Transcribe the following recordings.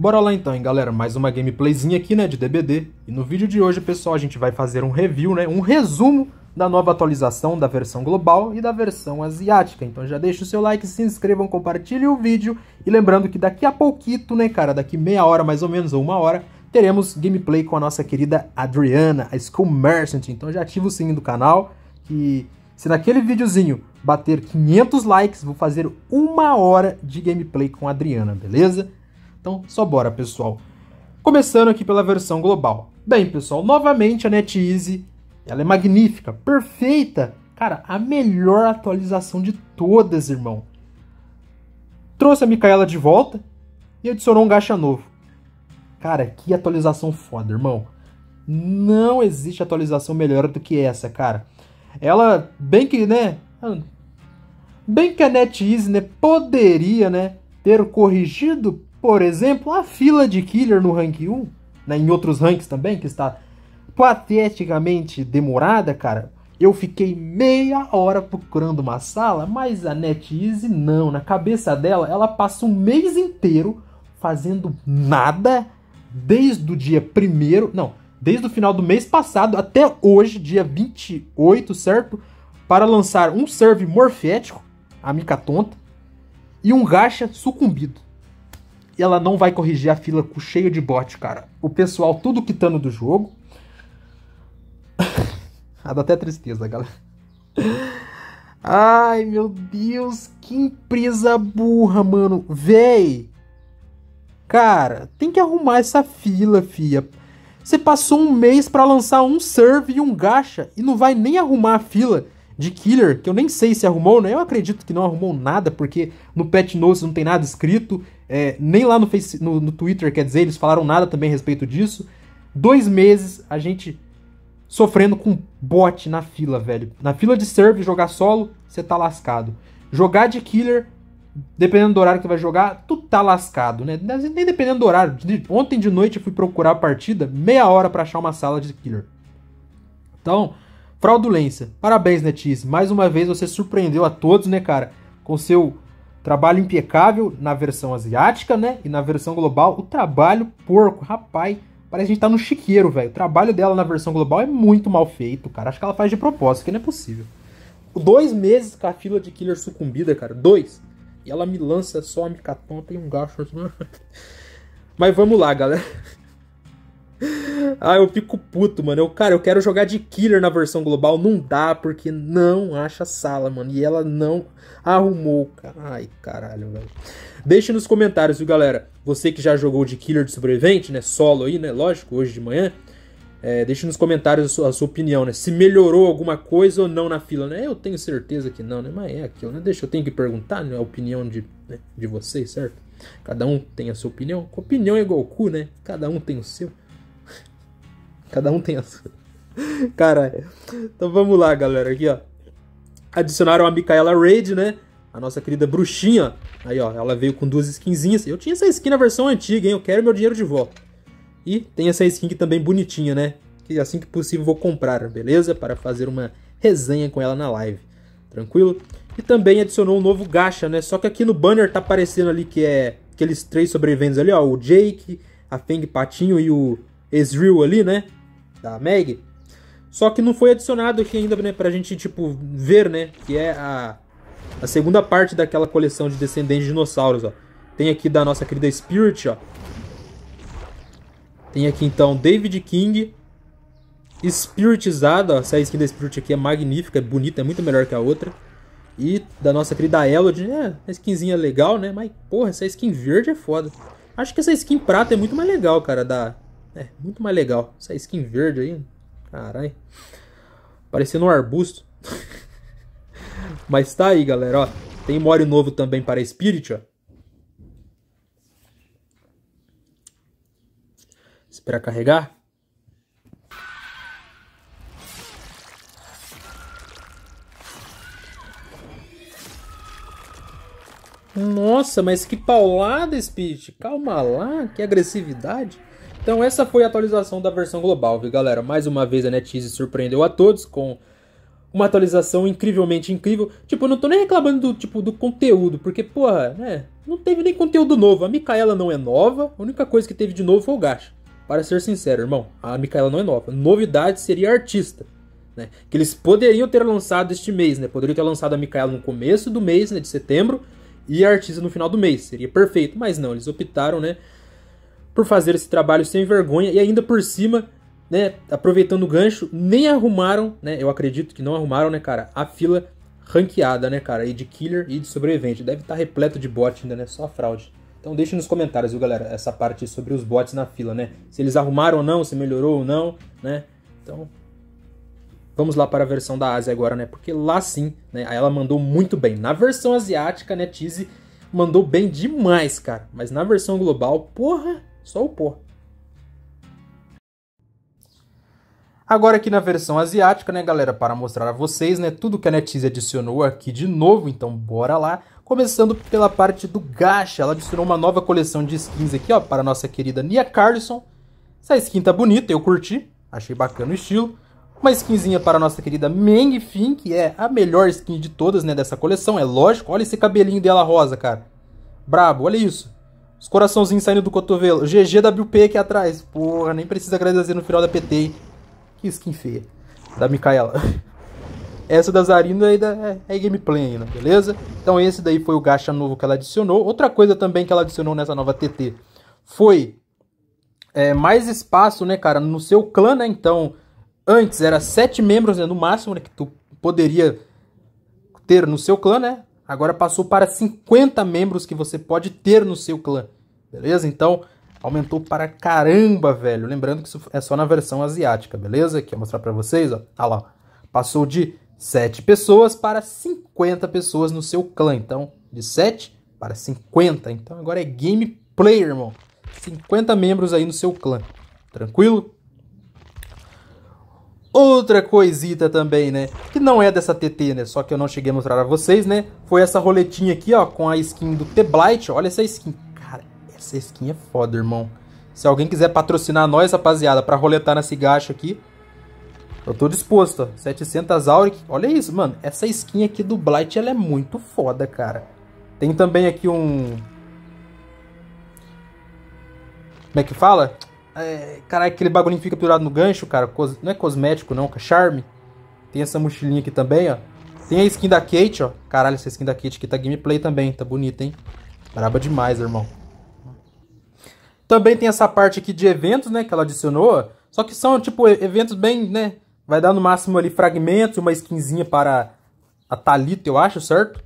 Bora lá então, hein, galera, mais uma gameplayzinha aqui, né, de DBD. E no vídeo de hoje, pessoal, a gente vai fazer um review, né, um resumo da nova atualização da versão global e da versão asiática. Então já deixa o seu like, se inscrevam, compartilhem o vídeo. E lembrando que daqui a pouquito, né, cara, daqui meia hora mais ou menos, ou uma hora, teremos gameplay com a nossa querida Adriana, a School Merchant. Então já ativa o sininho do canal, que se naquele videozinho bater 500 likes, vou fazer uma hora de gameplay com a Adriana, beleza? Então, só bora, pessoal. Começando aqui pela versão global. Bem, pessoal, novamente a NetEase, ela é magnífica, perfeita. Cara, a melhor atualização de todas, irmão. Trouxe a Micaela de volta e adicionou um gacha novo. Cara, que atualização foda, irmão. Não existe atualização melhor do que essa, cara. Ela, bem que, né... Bem que a NetEase, né, poderia, né, ter corrigido por exemplo, a fila de killer no rank 1, né, em outros ranks também, que está pateticamente demorada, cara. Eu fiquei meia hora procurando uma sala, mas a NetEase não. Na cabeça dela, ela passa um mês inteiro fazendo nada, desde o dia primeiro, não, desde o final do mês passado até hoje, dia 28, certo? Para lançar um serve morfético, a mica tonta, e um gacha sucumbido e ela não vai corrigir a fila com cheia de bot, cara. O pessoal tudo quitando do jogo. ah, dá até tristeza, galera. Ai, meu Deus, que empresa burra, mano. Véi! Cara, tem que arrumar essa fila, fia. Você passou um mês para lançar um serve e um gacha e não vai nem arrumar a fila de Killer, que eu nem sei se arrumou, né? Eu acredito que não arrumou nada, porque no Pet Notes não tem nada escrito, é, nem lá no, face, no, no Twitter, quer dizer, eles falaram nada também a respeito disso. Dois meses a gente sofrendo com bot na fila, velho. Na fila de serve, jogar solo, você tá lascado. Jogar de Killer, dependendo do horário que vai jogar, tu tá lascado, né? Nem dependendo do horário. Ontem de noite eu fui procurar a partida, meia hora para achar uma sala de Killer. Então, Fraudulência. Parabéns, Netis. Mais uma vez você surpreendeu a todos, né, cara? Com seu trabalho impecável na versão asiática, né? E na versão global, o trabalho porco, rapaz. Parece que a gente tá no chiqueiro, velho. O trabalho dela na versão global é muito mal feito, cara. Acho que ela faz de propósito, que não é possível. Dois meses com a fila de killer sucumbida, cara. Dois. E ela me lança só a micatonta e um gacho. Mas vamos lá, galera. Ah, eu fico puto, mano. Eu, cara, eu quero jogar de killer na versão global. Não dá, porque não acha sala, mano. E ela não arrumou, cara. Ai, caralho, velho. Deixe nos comentários, viu, galera? Você que já jogou de killer de sobrevivente, né? Solo aí, né? Lógico, hoje de manhã. É, deixe nos comentários a sua, a sua, opinião, né? Se melhorou alguma coisa ou não na fila, né? Eu tenho certeza que não, né? Mas é aquilo, né? Deixa eu tenho que perguntar né? a opinião de, né? de vocês, certo? Cada um tem a sua opinião. Opinião é igual cu, né? Cada um tem o seu. Cada um tem a sua. Caralho. Então vamos lá, galera. Aqui, ó. Adicionaram a Micaela Raid, né? A nossa querida bruxinha. Aí, ó. Ela veio com duas skinzinhas. Eu tinha essa skin na versão antiga, hein? Eu quero meu dinheiro de volta. E tem essa skin que também bonitinha, né? Que assim que possível vou comprar, beleza? Para fazer uma resenha com ela na live. Tranquilo? E também adicionou um novo gacha, né? Só que aqui no banner tá aparecendo ali que é aqueles três sobreviventes ali, ó. O Jake, a Feng Patinho e o Ezreal ali, né? da Meg. Só que não foi adicionado aqui ainda, né? Pra gente, tipo, ver, né? Que é a, a segunda parte daquela coleção de descendentes de dinossauros, ó. Tem aqui da nossa querida Spirit, ó. Tem aqui, então, David King. Spiritizada, ó. Essa skin da Spirit aqui é magnífica, é bonita, é muito melhor que a outra. E da nossa querida Elodie, né? Uma skinzinha legal, né? Mas, porra, essa skin verde é foda. Acho que essa skin prata é muito mais legal, cara, da, é, muito mais legal. Essa skin verde aí. Caralho. Parecendo um arbusto. Mas tá aí, galera, ó. Tem Mori novo também para Spirit, ó. Esperar carregar. Nossa, mas que paulada, Spirit. Calma lá, que agressividade. Então essa foi a atualização da versão global, viu galera? Mais uma vez a NetEase surpreendeu a todos com uma atualização incrivelmente incrível. Tipo, eu não tô nem reclamando do tipo do conteúdo, porque porra, né? Não teve nem conteúdo novo. A Micaela não é nova. A única coisa que teve de novo foi o Gacha. Para ser sincero, irmão, a Micaela não é nova. Novidade seria artista. Né? Que eles poderiam ter lançado este mês, né? Poderiam ter lançado a Micaela no começo do mês, né? De setembro, e a artista no final do mês. Seria perfeito. Mas não, eles optaram, né? por fazer esse trabalho sem vergonha e ainda por cima, né, aproveitando o gancho, nem arrumaram, né, eu acredito que não arrumaram, né, cara, a fila ranqueada, né, cara, e de killer e de sobrevivente. Deve estar tá repleto de bot ainda, né, só fraude. Então deixa nos comentários, viu, galera, essa parte sobre os bots na fila, né? Se eles arrumaram ou não, se melhorou ou não, né? Então, Vamos lá para a versão da Ásia agora, né? Porque lá sim, né? Ela mandou muito bem. Na versão asiática, né, Tizi mandou bem demais, cara. Mas na versão global, porra, só o pô. Agora aqui na versão asiática, né, galera, para mostrar a vocês, né, tudo que a NetEase adicionou aqui de novo, então bora lá. Começando pela parte do gacha, ela adicionou uma nova coleção de skins aqui, ó, para nossa querida Nia Carlson. Essa skin tá bonita, eu curti, achei bacana o estilo. Uma skinzinha para nossa querida Meng Fin, que é a melhor skin de todas, né, dessa coleção, é lógico. Olha esse cabelinho dela rosa, cara. Brabo, olha isso. Os coraçãozinhos saindo do cotovelo. GGWP aqui atrás. Porra, nem precisa agradecer no final da PT, hein? Que skin feia. Da Micaela. Essa da Zarina ainda é, é gameplay ainda, beleza? Então esse daí foi o gacha novo que ela adicionou. Outra coisa também que ela adicionou nessa nova TT foi é, mais espaço, né, cara, no seu clã, né? Então, antes era sete membros, né, no máximo, né, que tu poderia ter no seu clã, né? agora passou para 50 membros que você pode ter no seu clã. Beleza? Então, aumentou para caramba, velho. Lembrando que isso é só na versão asiática, beleza? Aqui, eu vou mostrar para vocês, ó. Ah lá, passou de 7 pessoas para 50 pessoas no seu clã. Então, de 7 para 50. Então, agora é gameplay, irmão. 50 membros aí no seu clã. Tranquilo? Outra coisita também, né? Que não é dessa TT, né? Só que eu não cheguei a mostrar a vocês, né? Foi essa roletinha aqui, ó, com a skin do T-Blight. Olha essa skin. Cara, essa skin é foda, irmão. Se alguém quiser patrocinar nós, rapaziada, pra roletar nesse gacha aqui, eu tô disposto, ó. 700 Auric. Olha isso, mano. Essa skin aqui do Blight, ela é muito foda, cara. Tem também aqui um... Como é que fala? É, caralho, aquele bagulho que fica pendurado no gancho, cara. Cos... Não é cosmético, não, é charme. Tem essa mochilinha aqui também, ó. Tem a skin da Kate, ó. Caralho, essa skin da Kate aqui tá gameplay também. Tá bonita, hein? Braba demais, irmão. Também tem essa parte aqui de eventos, né? Que ela adicionou. Só que são, tipo, eventos bem, né? Vai dar no máximo ali fragmentos, uma skinzinha para a Thalita, eu acho, certo?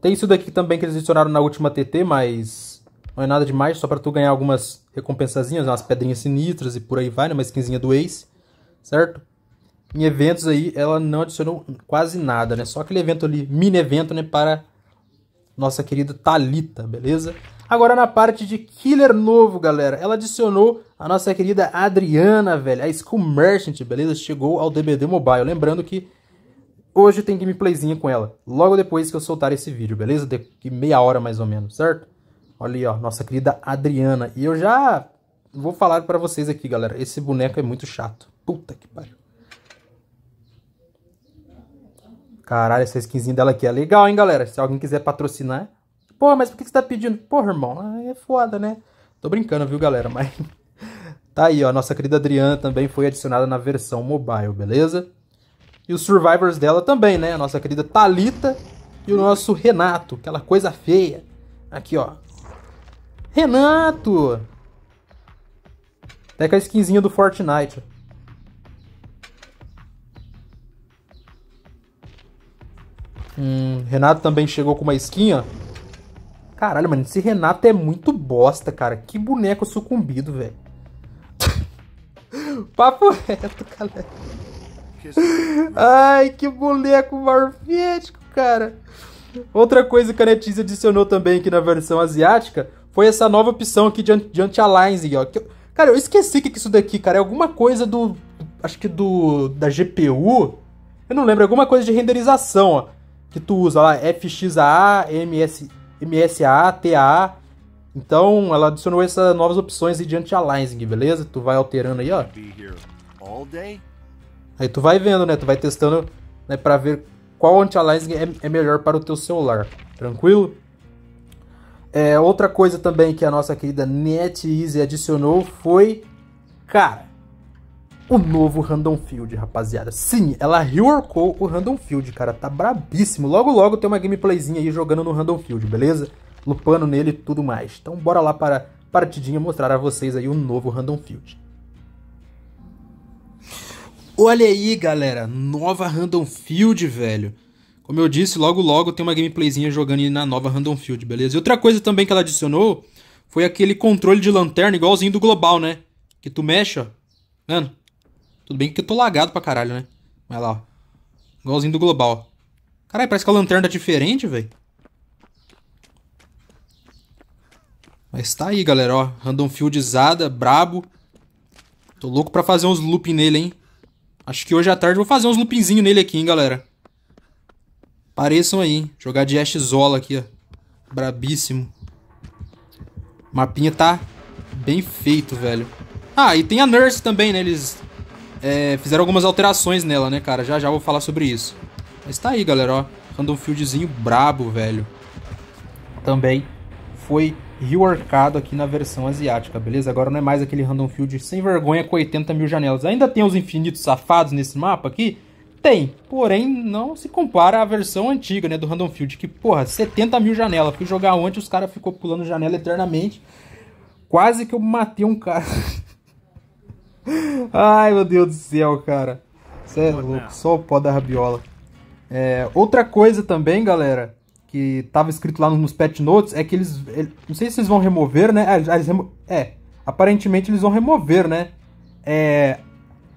Tem isso daqui também que eles adicionaram na última TT, mas não é nada demais, só para tu ganhar algumas recompensazinhas, umas pedrinhas sinistras e por aí vai, né? Uma skinzinha do Ace, certo? Em eventos aí, ela não adicionou quase nada, né? Só aquele evento ali, mini evento, né? Para nossa querida Talita, beleza? Agora na parte de killer novo, galera, ela adicionou a nossa querida Adriana, velho, a School Merchant, beleza? Chegou ao DBD Mobile, lembrando que hoje tem gameplayzinha com ela, logo depois que eu soltar esse vídeo, beleza? De meia hora mais ou menos, certo? Olha ó, nossa querida Adriana. E eu já vou falar para vocês aqui, galera. Esse boneco é muito chato. Puta que pariu. Caralho, essa skinzinha dela aqui é legal, hein, galera? Se alguém quiser patrocinar. Pô, mas por que você tá pedindo? Porra, irmão, é foda, né? Tô brincando, viu, galera? Mas tá aí, ó. Nossa querida Adriana também foi adicionada na versão mobile, beleza? E os survivors dela também, né? A nossa querida Talita e o nosso Renato. Aquela coisa feia. Aqui, ó. Renato! Até com a skinzinha do Fortnite. Hum, Renato também chegou com uma skin, ó. Caralho, mano, esse Renato é muito bosta, cara. Que boneco sucumbido, velho. Papo reto, galera. Ai, que boneco morfético, cara. Outra coisa que a Netiz adicionou também aqui na versão asiática foi essa nova opção aqui de, anti-aliasing, ó. Que, cara, eu esqueci que isso daqui, cara, é alguma coisa do... Acho que do... da GPU? Eu não lembro, alguma coisa de renderização, ó. Que tu usa lá, FXAA, MS, MSA, TAA. Então, ela adicionou essas novas opções de anti-aliasing, beleza? Tu vai alterando aí, ó. Aí tu vai vendo, né? Tu vai testando né, pra ver qual anti-aliasing é, é melhor para o teu celular. Tranquilo? É, outra coisa também que a nossa querida NetEase adicionou foi, cara, o novo Random Field, rapaziada. Sim, ela reworkou o Random Field, cara, tá brabíssimo. Logo, logo tem uma gameplayzinha aí jogando no Random Field, beleza? Lupando nele e tudo mais. Então bora lá para partidinha mostrar a vocês aí o novo Random Field. Olha aí, galera, nova Random Field, velho. Como eu disse, logo logo tem uma gameplayzinha jogando na nova Random Field, beleza? E outra coisa também que ela adicionou foi aquele controle de lanterna igualzinho do Global, né? Que tu mexe, ó. Mano, tudo bem que eu tô lagado pra caralho, né? Vai lá, ó. Igualzinho do Global. Caralho, parece que a lanterna tá diferente, velho. Mas tá aí, galera, ó. Random Fieldizada, brabo. Tô louco pra fazer uns looping nele, hein? Acho que hoje à tarde eu vou fazer uns loopingzinhos nele aqui, hein, galera. Pareçam aí, hein? Jogar de Ash Zola aqui, ó. Brabíssimo. O mapinha tá bem feito, velho. Ah, e tem a Nurse também, né? Eles é, fizeram algumas alterações nela, né, cara? Já já vou falar sobre isso. Mas tá aí, galera, ó. Random Fieldzinho brabo, velho. Também foi reworkado aqui na versão asiática, beleza? Agora não é mais aquele Random Field sem vergonha com 80 mil janelas. Ainda tem os infinitos safados nesse mapa aqui, tem, porém não se compara à versão antiga, né, do Random Field, que, porra, 70 mil janela. Fui jogar ontem, os caras ficou pulando janela eternamente. Quase que eu matei um cara. Ai, meu Deus do céu, cara. Você é louco, só o pó da rabiola. É, outra coisa também, galera, que tava escrito lá nos patch notes, é que eles... Ele, é, não sei se eles vão remover, né? ah, eles remo é, aparentemente eles vão remover, né? É,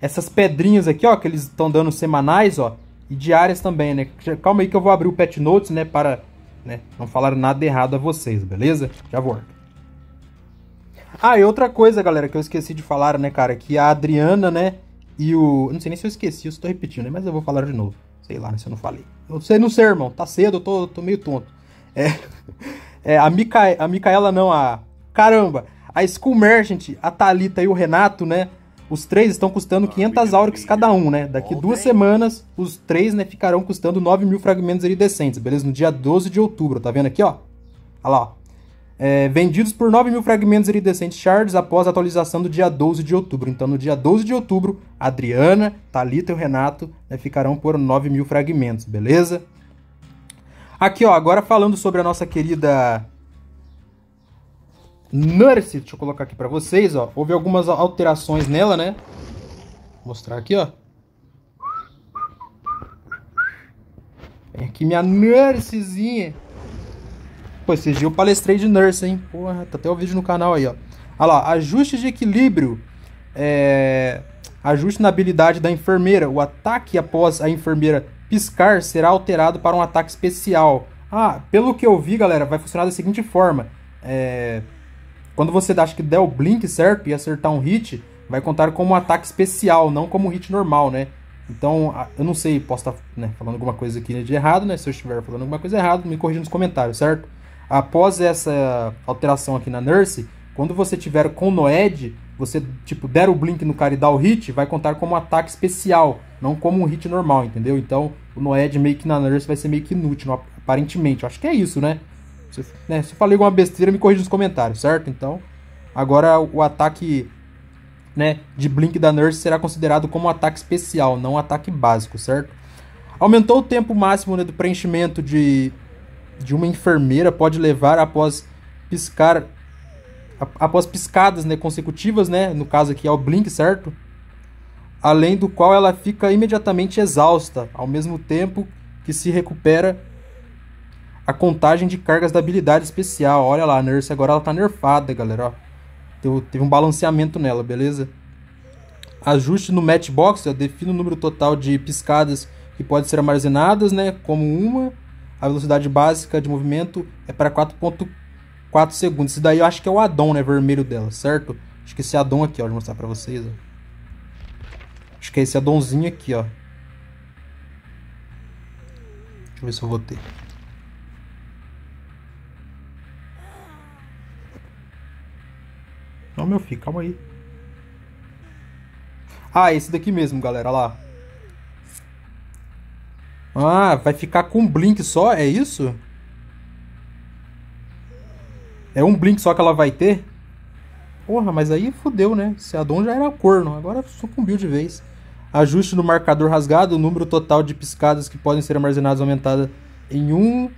essas pedrinhas aqui, ó, que eles estão dando semanais, ó, e diárias também, né? Calma aí que eu vou abrir o Pet Notes, né, para né, não falar nada errado a vocês, beleza? Já volto. Ah, e outra coisa, galera, que eu esqueci de falar, né, cara, que a Adriana, né, e o... Não sei nem se eu esqueci, eu estou repetindo, né, mas eu vou falar de novo. Sei lá, né, se eu não falei. Não sei, não sei, irmão, tá cedo, eu tô, tô meio tonto. É, é a, Mica... a Micaela não, a... Caramba, a School Merchant, a Thalita e o Renato, né, os três estão custando 500 ah, Aurics cada um, né? Daqui duas semanas, os três né, ficarão custando 9 mil fragmentos iridescentes, beleza? No dia 12 de outubro, tá vendo aqui, ó? Olha lá, ó. É, vendidos por 9 mil fragmentos iridescentes shards após a atualização do dia 12 de outubro. Então, no dia 12 de outubro, Adriana, Talita e o Renato né, ficarão por 9 mil fragmentos, beleza? Aqui, ó, agora falando sobre a nossa querida Nurse, deixa eu colocar aqui pra vocês, ó. Houve algumas alterações nela, né? Vou mostrar aqui, ó. Vem aqui minha Nursezinha. Pô, esses dias eu palestrei de Nurse, hein? Porra, tá até o vídeo no canal aí, ó. Olha lá, ajuste de equilíbrio. É... Ajuste na habilidade da enfermeira. O ataque após a enfermeira piscar será alterado para um ataque especial. Ah, pelo que eu vi, galera, vai funcionar da seguinte forma. É... Quando você acha que der o blink certo e acertar um hit, vai contar como um ataque especial, não como um hit normal, né? Então, eu não sei, posso estar tá, né, falando alguma coisa aqui de errado, né? Se eu estiver falando alguma coisa errada, me corrija nos comentários, certo? Após essa alteração aqui na Nurse, quando você tiver com Noed, você, tipo, der o blink no cara e dá o hit, vai contar como um ataque especial, não como um hit normal, entendeu? Então, o Noed meio que na Nurse vai ser meio que inútil, aparentemente. Eu acho que é isso, né? Se, né, se eu falei alguma besteira, me corrija nos comentários, certo? Então, agora o ataque né, de Blink da Nurse será considerado como um ataque especial, não um ataque básico, certo? Aumentou o tempo máximo né, do preenchimento de, de uma enfermeira, pode levar após piscar após piscadas né, consecutivas, né, no caso aqui é o blink, certo? Além do qual ela fica imediatamente exausta, ao mesmo tempo que se recupera a contagem de cargas da habilidade especial. Olha lá, a Nurse agora ela tá nerfada, galera. Ó. teve um balanceamento nela, beleza? Ajuste no matchbox, ó, define o número total de piscadas que pode ser armazenadas, né? Como uma. A velocidade básica de movimento é para 4.4 segundos. Isso daí eu acho que é o addon, né? Vermelho dela, certo? Acho que esse addon aqui, ó. Vou mostrar para vocês, ó. Acho que é esse addonzinho aqui, ó. Deixa eu ver se eu vou ter. Não, meu filho, calma aí. Ah, esse daqui mesmo, galera, lá. Ah, vai ficar com um blink só, é isso? É um blink só que ela vai ter? Porra, mas aí fodeu né? Se a Dom já era corno, agora sucumbiu de vez. Ajuste no marcador rasgado, o número total de piscadas que podem ser armazenadas aumentada em um.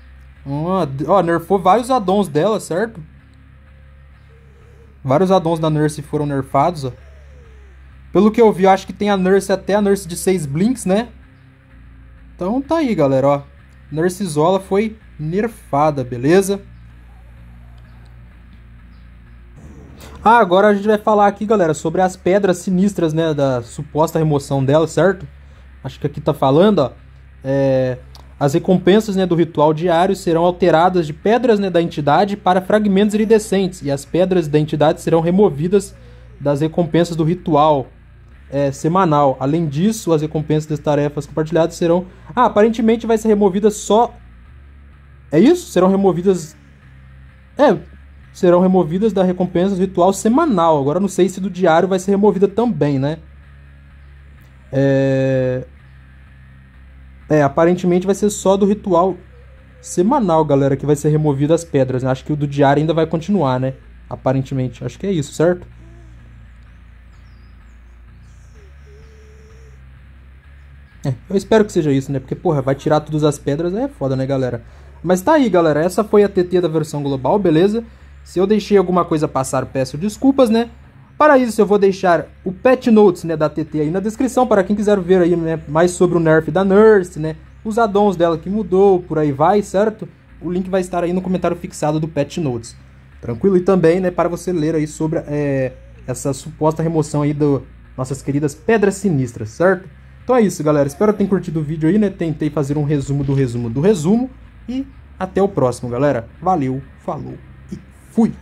Ó, nerfou vários addons dela, certo? Vários addons da Nurse foram nerfados, ó. Pelo que eu vi, eu acho que tem a Nurse até a Nurse de 6 Blinks, né? Então tá aí, galera, ó. Nurse Zola foi nerfada, beleza? Ah, agora a gente vai falar aqui, galera, sobre as pedras sinistras, né? Da suposta remoção dela, certo? Acho que aqui tá falando, ó. É... As recompensas né, do ritual diário serão alteradas de pedras né, da entidade para fragmentos iridescentes, e as pedras da entidade serão removidas das recompensas do ritual é, semanal. Além disso, as recompensas das tarefas compartilhadas serão. Ah, aparentemente vai ser removida só. É isso? Serão removidas. É, serão removidas da recompensa do ritual semanal. Agora não sei se do diário vai ser removida também, né? É. É, aparentemente vai ser só do ritual semanal, galera, que vai ser removido as pedras. Né? Acho que o do diário ainda vai continuar, né? Aparentemente. Acho que é isso, certo? É, eu espero que seja isso, né? Porque, porra, vai tirar todas as pedras, é foda, né, galera? Mas tá aí, galera. Essa foi a TT da versão global, beleza? Se eu deixei alguma coisa passar, peço desculpas, né? Para isso, eu vou deixar o patch notes né, da TT aí na descrição, para quem quiser ver aí, né, mais sobre o nerf da Nurse, né, os addons dela que mudou, por aí vai, certo? O link vai estar aí no comentário fixado do patch notes. Tranquilo? E também, né, para você ler aí sobre é, essa suposta remoção aí do nossas queridas pedras sinistras, certo? Então é isso, galera. Espero que tenham curtido o vídeo aí, né? Tentei fazer um resumo do resumo do resumo. E até o próximo, galera. Valeu, falou e fui!